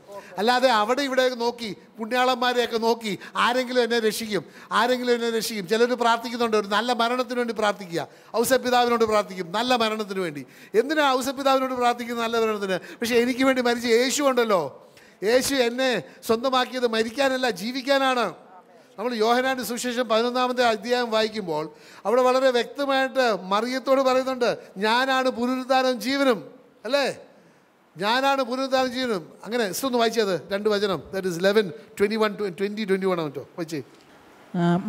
അല്ലാതെ അവിടെ ഇവിടെ നോക്കി പുണ്യാളന്മാരെയൊക്കെ നോക്കി ആരെങ്കിലും എന്നെ രക്ഷിക്കും ആരെങ്കിലും എന്നെ രക്ഷിക്കും ചിലർ പ്രാർത്ഥിക്കുന്നുണ്ട് ഒരു നല്ല മരണത്തിന് വേണ്ടി പ്രാർത്ഥിക്കുക ഔസപിതാവിനോട് പ്രാർത്ഥിക്കും നല്ല മരണത്തിന് വേണ്ടി എന്തിനാണ് ഔസപിതാവിനോട് പ്രാർത്ഥിക്കുന്നത് നല്ല മരണത്തിന് പക്ഷേ എനിക്ക് വേണ്ടി മരിച്ച യേശു ഉണ്ടല്ലോ യേശു എന്നെ സ്വന്തമാക്കിയത് മരിക്കാനല്ല ജീവിക്കാനാണ് നമ്മൾ യോഹനാൻ്റെ സുവിശേഷം പതിനൊന്നാമത്തെ അധ്യായം വായിക്കുമ്പോൾ അവിടെ വളരെ വ്യക്തമായിട്ട് മറിയത്തോട് പറയുന്നുണ്ട് ഞാനാണ് പുനരുദ്ധാനം ജീവനും അല്ലേ ഞാനാണ് പുനരുദ്ധാനം ചെയ്യുന്നത് അങ്ങനെ ഒന്ന് വായിച്ചത് രണ്ട് വചനം that is eleven twenty one twenty twenty one ആണോ വായിച്ചേ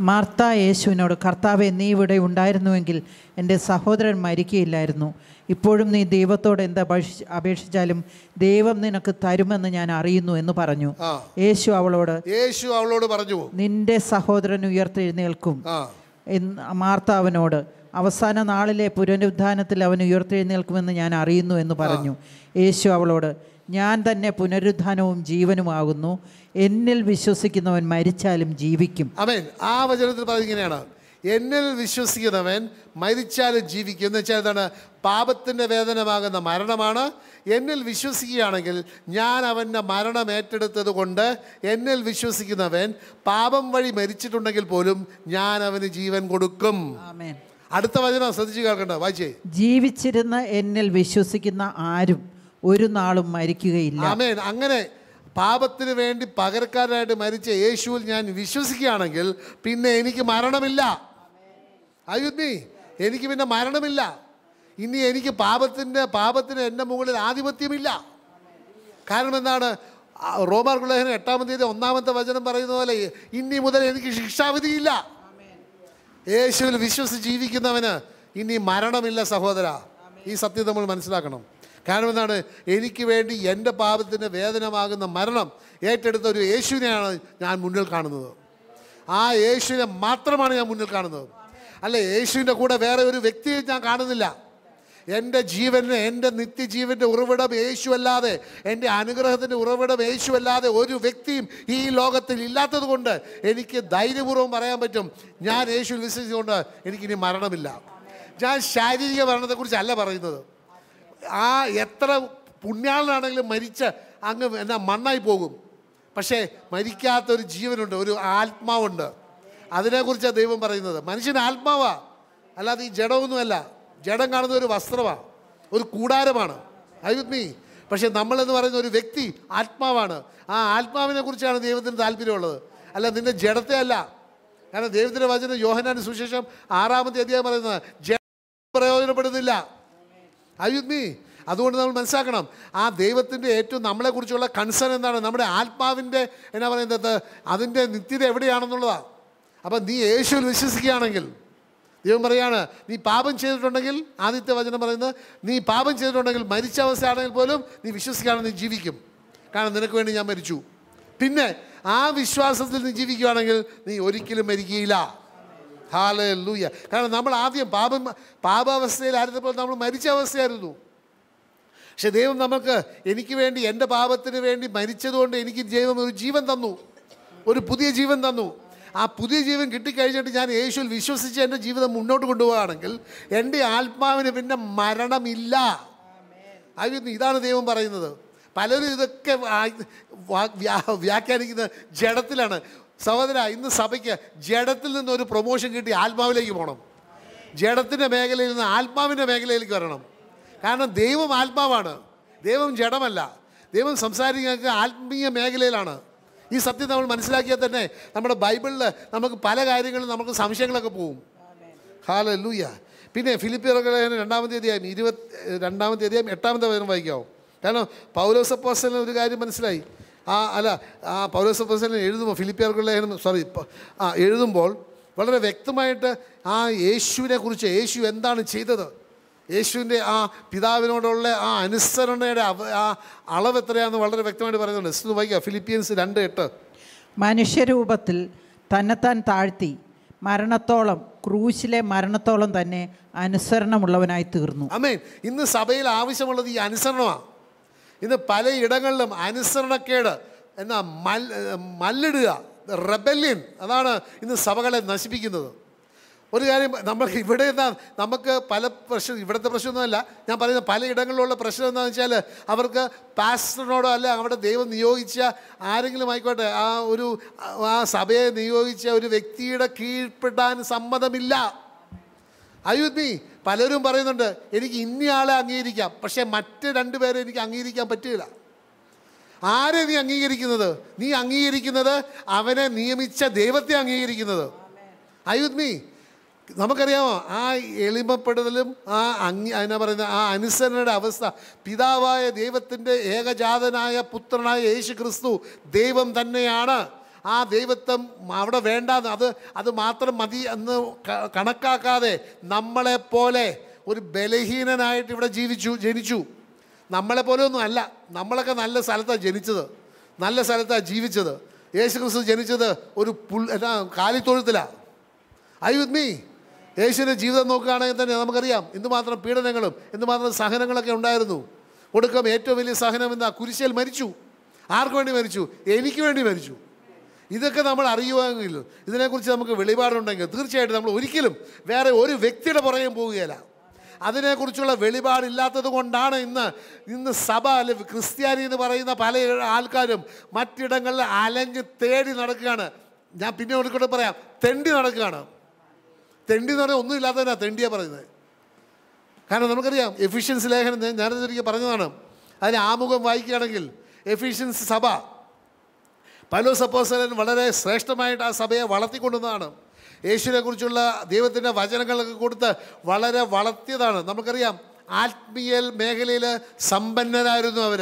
മാർത്ത യേശുവിനോട് കർത്താവെ നീ ഇവിടെ ഉണ്ടായിരുന്നുവെങ്കിൽ എൻ്റെ സഹോദരൻ മരിക്കുകയില്ലായിരുന്നു ഇപ്പോഴും നീ ദൈവത്തോട് എന്താ അപേക്ഷിച്ചാലും ദൈവം നിനക്ക് തരുമെന്ന് ഞാൻ അറിയുന്നു എന്ന് പറഞ്ഞു യേശു അവളോട് യേശു അവളോട് പറഞ്ഞു നിന്റെ സഹോദരൻ ഉയർത്തെഴുന്നേൽക്കും മാർത്താവിനോട് അവസാന നാളിലെ പുനരുദ്ധാനത്തിൽ അവൻ ഉയർത്തെഴുന്നേൽക്കുമെന്ന് ഞാൻ അറിയുന്നു എന്ന് പറഞ്ഞു യേശു അവളോട് ഞാൻ തന്നെ പുനരുദ്ധാനവും ജീവനുമാകുന്നു എന്നിൽ വിശ്വസിക്കുന്നവൻ മരിച്ചാലും ജീവിക്കും അവൻ ആ വചനത്തിൽ പറയുന്നത് എന്നിൽ വിശ്വസിക്കുന്നവൻ മരിച്ചാലും ജീവിക്കും എന്ന് വെച്ചാൽ എന്താണ് പാപത്തിൻ്റെ വേദനമാകുന്ന മരണമാണ് എന്നിൽ വിശ്വസിക്കുകയാണെങ്കിൽ ഞാൻ അവൻ്റെ മരണം ഏറ്റെടുത്തത് കൊണ്ട് എന്നിൽ വിശ്വസിക്കുന്നവൻ പാപം വഴി മരിച്ചിട്ടുണ്ടെങ്കിൽ പോലും ഞാൻ അവന് ജീവൻ കൊടുക്കും ആമേൻ അടുത്ത വചനം ശ്രദ്ധിച്ചു കേൾക്കണ്ട വായിച്ചേ ജീവിച്ചിരുന്ന എന്നിൽ വിശ്വസിക്കുന്ന ആരും ഒരു നാളും മരിക്കുകയില്ല ആമേൻ അങ്ങനെ പാപത്തിന് വേണ്ടി പകരക്കാരനായിട്ട് മരിച്ച യേശുവിൽ ഞാൻ വിശ്വസിക്കുകയാണെങ്കിൽ പിന്നെ എനിക്ക് മരണമില്ല അയുദ്ധി എനിക്ക് പിന്നെ മരണമില്ല ഇനി എനിക്ക് പാപത്തിൻ്റെ പാപത്തിന് എൻ്റെ മുകളിൽ ആധിപത്യമില്ല കാരണം എന്താണ് റോമാർ കുലഹന എട്ടാമത്തെ ഒന്നാമത്തെ വചനം പറയുന്ന പോലെ ഇനി മുതൽ എനിക്ക് ശിക്ഷാവിധിയില്ല യേശുവിൽ വിശ്വസിച്ച് ജീവിക്കുന്നവന് ഇനി മരണമില്ല സഹോദര ഈ സത്യം നമ്മൾ മനസ്സിലാക്കണം കാരണം എന്താണ് എനിക്ക് വേണ്ടി എൻ്റെ പാപത്തിൻ്റെ വേദനമാകുന്ന മരണം ഏറ്റെടുത്ത ഒരു യേശുവിനെയാണ് ഞാൻ മുന്നിൽ കാണുന്നത് ആ യേശുവിനെ മാത്രമാണ് ഞാൻ മുന്നിൽ കാണുന്നത് അല്ല യേശുവിൻ്റെ കൂടെ വേറെ ഒരു വ്യക്തിയെ ഞാൻ കാണുന്നില്ല എൻ്റെ ജീവന് എൻ്റെ നിത്യജീവൻ്റെ ഉറവിടം യേശുവല്ലാതെ എൻ്റെ അനുഗ്രഹത്തിൻ്റെ ഉറവിടം യേശുവല്ലാതെ ഒരു വ്യക്തിയും ഈ ലോകത്തിൽ ഇല്ലാത്തത് കൊണ്ട് എനിക്ക് ധൈര്യപൂർവ്വം പറയാൻ പറ്റും ഞാൻ യേശു വിശ്വസിച്ചുകൊണ്ട് എനിക്കിനി മരണമില്ല ഞാൻ ശാരീരിക മരണത്തെക്കുറിച്ചല്ല പറയുന്നത് ആ എത്ര പുണ്യാളനാണെങ്കിലും മരിച്ച് അങ്ങ് എന്നാ മണ്ണായി പോകും പക്ഷേ മരിക്കാത്തൊരു ഒരു ജീവനുണ്ട് ഒരു ആത്മാവുണ്ട് അതിനെക്കുറിച്ചാണ് ദൈവം പറയുന്നത് മനുഷ്യൻ ആത്മാവാ അല്ലാതെ ഈ ജഡമൊന്നുമല്ല ജഡം കാണുന്നത് ഒരു വസ്ത്രമാണ് ഒരു കൂടാരമാണ് ഐ വിത്ത് മീ പക്ഷേ നമ്മളെന്ന് പറയുന്ന ഒരു വ്യക്തി ആത്മാവാണ് ആ ആത്മാവിനെ കുറിച്ചാണ് ദൈവത്തിന് താല്പര്യമുള്ളത് അല്ല നിന്റെ ജഡത്തെ അല്ല കാരണം ദൈവത്തിൻ്റെ വചനം യോഹനാന് സുശേഷം ആറാമത്തെ അധ്യായം പറയുന്നത് ജഡ പ്രയോജനപ്പെടുന്നില്ല ഐ വിത്ത് മീ അതുകൊണ്ട് നമ്മൾ മനസ്സിലാക്കണം ആ ദൈവത്തിൻ്റെ ഏറ്റവും നമ്മളെക്കുറിച്ചുള്ള കൺസൺ എന്താണ് നമ്മുടെ ആത്മാവിൻ്റെ എന്നാ പറയുന്നത് അതിൻ്റെ നിത്യത എവിടെയാണെന്നുള്ളതാണ് അപ്പം നീ യേശുവിൽ വിശ്വസിക്കുകയാണെങ്കിൽ ദൈവം പറയാണ് നീ പാപം ചെയ്തിട്ടുണ്ടെങ്കിൽ ആദ്യത്തെ വചനം പറയുന്നത് നീ പാപം ചെയ്തിട്ടുണ്ടെങ്കിൽ മരിച്ച അവസ്ഥയാണെങ്കിൽ പോലും നീ വിശ്വസിക്കുകയാണെങ്കിൽ നീ ജീവിക്കും കാരണം നിനക്ക് വേണ്ടി ഞാൻ മരിച്ചു പിന്നെ ആ വിശ്വാസത്തിൽ നീ ജീവിക്കുകയാണെങ്കിൽ നീ ഒരിക്കലും മരിക്കുകയില്ല ഹാല ലൂയ കാരണം നമ്മൾ ആദ്യം പാപം പാപാവസ്ഥയിലായിരുന്നപ്പോൾ നമ്മൾ മരിച്ച അവസ്ഥയായിരുന്നു പക്ഷെ ദൈവം നമുക്ക് എനിക്ക് വേണ്ടി എൻ്റെ പാപത്തിന് വേണ്ടി മരിച്ചതുകൊണ്ട് എനിക്ക് ദൈവം ഒരു ജീവൻ തന്നു ഒരു പുതിയ ജീവൻ തന്നു ആ പുതിയ ജീവൻ കിട്ടിക്കഴിഞ്ഞിട്ട് ഞാൻ യേശുവിൽ വിശ്വസിച്ച് എൻ്റെ ജീവിതം മുന്നോട്ട് കൊണ്ടുപോകുകയാണെങ്കിൽ എൻ്റെ ആത്മാവിന് പിന്നെ മരണമില്ല അതിന് ഇതാണ് ദൈവം പറയുന്നത് പലരും ഇതൊക്കെ വ്യാഖ്യാനിക്കുന്ന ജഡത്തിലാണ് സഹോദര ഇന്ന് സഭയ്ക്ക് ജഡത്തിൽ നിന്ന് ഒരു പ്രൊമോഷൻ കിട്ടി ആത്മാവിലേക്ക് പോകണം ജഡത്തിൻ്റെ മേഖലയിൽ നിന്ന് ആത്മാവിൻ്റെ മേഖലയിലേക്ക് വരണം കാരണം ദൈവം ആത്മാവാണ് ദൈവം ജഡമല്ല ദൈവം സംസാരിക്കുന്നത് ആത്മീയ മേഖലയിലാണ് ഈ സത്യം നമ്മൾ മനസ്സിലാക്കിയാൽ തന്നെ നമ്മുടെ ബൈബിളിൽ നമുക്ക് പല കാര്യങ്ങളും നമുക്ക് സംശയങ്ങളൊക്കെ പോവും ഹാല ലൂയ പിന്നെ ഫിലിപ്പിയറുകളെ രണ്ടാമത്തെ അധ്യായം ഇരുപത്തി രണ്ടാമത്തെ അധ്യായം എട്ടാമത്തെ വചനം വായിക്കാവും കാരണം പൗലോസപ്പോസ്റ്റലിന് ഒരു കാര്യം മനസ്സിലായി ആ അല്ല ആ പൗലോസപ്പോസ്റ്റലിന് എഴുതുമ്പോൾ ഫിലിപ്പിയർക്കുള്ള സോറി ആ എഴുതുമ്പോൾ വളരെ വ്യക്തമായിട്ട് ആ യേശുവിനെ കുറിച്ച് യേശു എന്താണ് ചെയ്തത് യേശുവിൻ്റെ ആ പിതാവിനോടുള്ള ആ അനുസരണയുടെ ആ അളവ് എത്രയാണെന്ന് വളരെ വ്യക്തമായിട്ട് പറയുന്നുണ്ട് വായിക്കുക ഫിലിപ്പീൻസ് രണ്ട് എട്ട് മനുഷ്യരൂപത്തിൽ തന്നെത്താൻ താഴ്ത്തി മരണത്തോളം ക്രൂശിലെ മരണത്തോളം തന്നെ അനുസരണമുള്ളവനായി തീർന്നു അമേൻ ഇന്ന് സഭയിൽ ആവശ്യമുള്ളത് ഈ അനുസരണമാണ് ഇന്ന് പലയിടങ്ങളിലും അനുസരണക്കേട് എന്നാൽ മല്ലിടുക റെബല്യൻ അതാണ് ഇന്ന് സഭകളെ നശിപ്പിക്കുന്നത് ഒരു കാര്യം നമ്മൾ ഇവിടെ നിന്നാ നമുക്ക് പല പ്രശ്നം ഇവിടുത്തെ പ്രശ്നമൊന്നുമല്ല ഞാൻ പറയുന്ന പലയിടങ്ങളിലുള്ള പ്രശ്നം എന്താണെന്ന് വെച്ചാൽ അവർക്ക് പാസ്റ്ററിനോടോ അല്ല അവിടെ ദൈവം നിയോഗിച്ച ആരെങ്കിലും ആയിക്കോട്ടെ ആ ഒരു ആ സഭയെ നിയോഗിച്ച ഒരു വ്യക്തിയുടെ കീഴ്പ്പെടാൻ സമ്മതമില്ല അയോധ്യ പലരും പറയുന്നുണ്ട് എനിക്ക് ഇന്നയാളെ അംഗീകരിക്കാം പക്ഷേ മറ്റ് പേരെ എനിക്ക് അംഗീകരിക്കാൻ പറ്റില്ല ആരെ നീ അംഗീകരിക്കുന്നത് നീ അംഗീകരിക്കുന്നത് അവനെ നിയമിച്ച ദൈവത്തെ അംഗീകരിക്കുന്നത് അയോധ്യ നമുക്കറിയാമോ ആ എളിമപ്പെടുതലും ആ അങ്ങ് എന്നാ പറയുന്ന ആ അനുസരണയുടെ അവസ്ഥ പിതാവായ ദൈവത്തിൻ്റെ ഏകജാതനായ പുത്രനായ യേശു ക്രിസ്തു ദൈവം തന്നെയാണ് ആ ദൈവത്വം അവിടെ വേണ്ട അത് അത് മാത്രം മതി എന്ന് കണക്കാക്കാതെ നമ്മളെപ്പോലെ ഒരു ബലഹീനനായിട്ട് ഇവിടെ ജീവിച്ചു ജനിച്ചു നമ്മളെപ്പോലെ ഒന്നും അല്ല നമ്മളൊക്കെ നല്ല സ്ഥലത്താണ് ജനിച്ചത് നല്ല സ്ഥലത്താണ് ജീവിച്ചത് യേശു ക്രിസ്തു ജനിച്ചത് ഒരു പുൽ എന്നാ കാലിത്തൊഴുത്തിലാണ് ഐ വിത്ത് മീ യേശുവിൻ്റെ ജീവിതം നോക്കുകയാണെങ്കിൽ തന്നെ നമുക്കറിയാം എന്തുമാത്രം പീഡനങ്ങളും എന്തുമാത്രം സഹനങ്ങളൊക്കെ ഉണ്ടായിരുന്നു ഒടുക്കം ഏറ്റവും വലിയ സഹനം എന്താ കുരിശയിൽ മരിച്ചു ആർക്കു വേണ്ടി മരിച്ചു എനിക്ക് വേണ്ടി മരിച്ചു ഇതൊക്കെ നമ്മൾ അറിയുവാങ്കിൽ ഇതിനെക്കുറിച്ച് നമുക്ക് വെളിപാടുണ്ടെങ്കിൽ തീർച്ചയായിട്ടും നമ്മൾ ഒരിക്കലും വേറെ ഒരു വ്യക്തിയുടെ പുറകെ പോവുകയില്ല അതിനെക്കുറിച്ചുള്ള വെളിപാടില്ലാത്തത് കൊണ്ടാണ് ഇന്ന് ഇന്ന് സഭ അല്ലെ ക്രിസ്ത്യാനി എന്ന് പറയുന്ന പല ആൾക്കാരും മറ്റിടങ്ങളിൽ അലഞ്ഞ് തേടി നടക്കുകയാണ് ഞാൻ പിന്നെ ഒരിക്കലും പറയാം തെണ്ടി നടക്കുകയാണ് തെണ്ടി എന്ന് പറഞ്ഞാൽ ഒന്നുമില്ലാത്തവനാ തെണ്ടിയാ പറയുന്നത് കാരണം നമുക്കറിയാം എഫിഷ്യൻസ് ലേഖനം ഞാനത് ശരിക്കും പറഞ്ഞതാണ് അതിന് ആമുഖം വായിക്കുകയാണെങ്കിൽ എഫിഷ്യൻസ് സഭ പലോ സപ്പോസലൻ വളരെ ശ്രേഷ്ഠമായിട്ട് ആ സഭയെ വളർത്തിക്കൊണ്ടുവന്നതാണ് കുറിച്ചുള്ള ദൈവത്തിൻ്റെ വചനങ്ങളൊക്കെ കൊടുത്ത് വളരെ വളർത്തിയതാണ് നമുക്കറിയാം ആത്മീയൽ മേഖലയിൽ സമ്പന്നരായിരുന്നു അവർ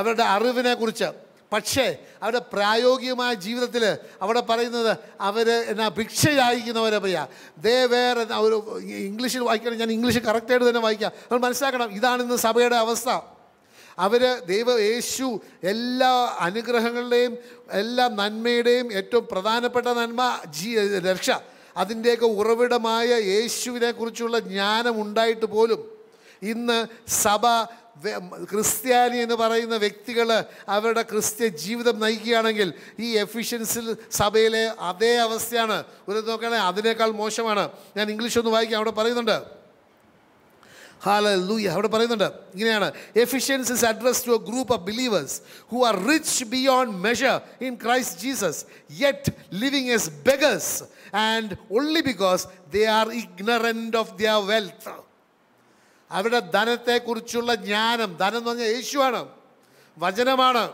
അവരുടെ അറിവിനെക്കുറിച്ച് പക്ഷേ അവരുടെ പ്രായോഗികമായ ജീവിതത്തിൽ അവിടെ പറയുന്നത് അവർ എന്നാ ഭിക്ഷയായിരിക്കുന്നവരെ പയ്യ ദേ വേർ അവർ ഇംഗ്ലീഷിൽ വായിക്കണം ഞാൻ ഇംഗ്ലീഷ് കറക്റ്റായിട്ട് തന്നെ വായിക്കാം നമ്മൾ മനസ്സിലാക്കണം ഇതാണ് ഇന്ന് സഭയുടെ അവസ്ഥ അവർ ദൈവ യേശു എല്ലാ അനുഗ്രഹങ്ങളുടെയും എല്ലാ നന്മയുടെയും ഏറ്റവും പ്രധാനപ്പെട്ട നന്മ ജീ രക്ഷ അതിൻ്റെയൊക്കെ ഉറവിടമായ യേശുവിനെക്കുറിച്ചുള്ള ജ്ഞാനം ഉണ്ടായിട്ട് പോലും ഇന്ന് സഭ ക്രിസ്ത്യാനി എന്ന് പറയുന്ന വ്യക്തികൾ അവരുടെ ക്രിസ്ത്യ ജീവിതം നയിക്കുകയാണെങ്കിൽ ഈ എഫിഷ്യൻസിൽ സഭയിലെ അതേ അവസ്ഥയാണ് ഒരു നോക്കുകയാണെങ്കിൽ അതിനേക്കാൾ മോശമാണ് ഞാൻ ഇംഗ്ലീഷ് ഒന്ന് വായിക്കാം അവിടെ പറയുന്നുണ്ട് ഹാല ലൂയ അവിടെ പറയുന്നുണ്ട് ഇങ്ങനെയാണ് Ephesians is address to a group of believers who are rich beyond measure in Christ Jesus yet living as beggars and only because they are ignorant of their wealth അവരുടെ ധനത്തെക്കുറിച്ചുള്ള ജ്ഞാനം ധനം എന്ന് പറഞ്ഞാൽ യേശുവാണ് വചനമാണ്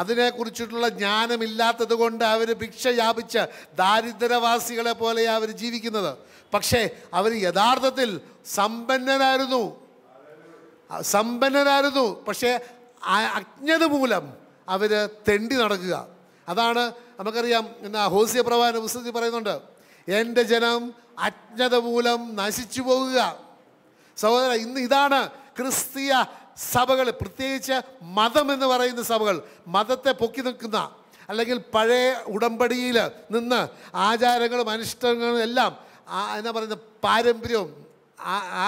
അതിനെക്കുറിച്ചിട്ടുള്ള ജ്ഞാനമില്ലാത്തത് കൊണ്ട് അവർ ഭിക്ഷ യാപിച്ച് ദാരിദ്ര്യവാസികളെ പോലെയാണ് അവർ ജീവിക്കുന്നത് പക്ഷേ അവർ യഥാർത്ഥത്തിൽ സമ്പന്നരായിരുന്നു സമ്പന്നരായിരുന്നു പക്ഷേ അജ്ഞത മൂലം അവർ തെണ്ടി നടക്കുക അതാണ് നമുക്കറിയാം എന്നാ ഹോസിയ പ്രവാന പുസ്തകത്തിൽ പറയുന്നുണ്ട് എൻ്റെ ജനം അജ്ഞത മൂലം നശിച്ചു പോകുക സഹോദര ഇന്ന് ഇതാണ് ക്രിസ്തീയ സഭകൾ പ്രത്യേകിച്ച് മതം എന്ന് പറയുന്ന സഭകൾ മതത്തെ പൊക്കി നിൽക്കുന്ന അല്ലെങ്കിൽ പഴയ ഉടമ്പടിയിൽ നിന്ന് ആചാരങ്ങളും അനുഷ്ഠാനങ്ങളും എല്ലാം എന്നാ പറയുന്ന പാരമ്പര്യവും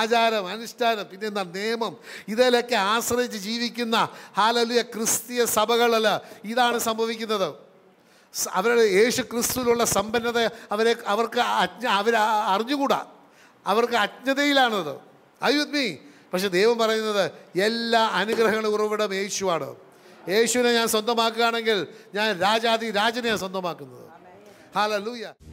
ആചാരം അനുഷ്ഠാനം പിന്നെ എന്താ നിയമം ഇതിലൊക്കെ ആശ്രയിച്ച് ജീവിക്കുന്ന ഹാലലിയ ക്രിസ്തീയ സഭകളിൽ ഇതാണ് സംഭവിക്കുന്നത് അവരുടെ യേശു ക്രിസ്തുവിലുള്ള സമ്പന്നത അവരെ അവർക്ക് അജ്ഞ അവർ അറിഞ്ഞുകൂടാ അവർക്ക് അജ്ഞതയിലാണത് ഐ വിത്ത് മീ പക്ഷെ ദൈവം പറയുന്നത് എല്ലാ അനുഗ്രഹങ്ങളും ഉറവിടം യേശുവാണ് യേശുവിനെ ഞാൻ സ്വന്തമാക്കുകയാണെങ്കിൽ ഞാൻ രാജാതി രാജനെയാണ് സ്വന്തമാക്കുന്നത് ഹാല